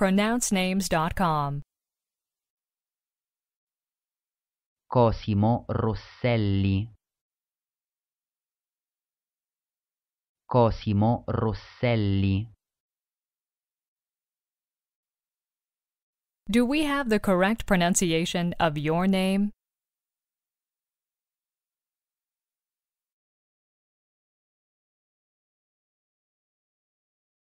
pronouncenames.com. Cosimo Rosselli. Cosimo Rosselli. Do we have the correct pronunciation of your name?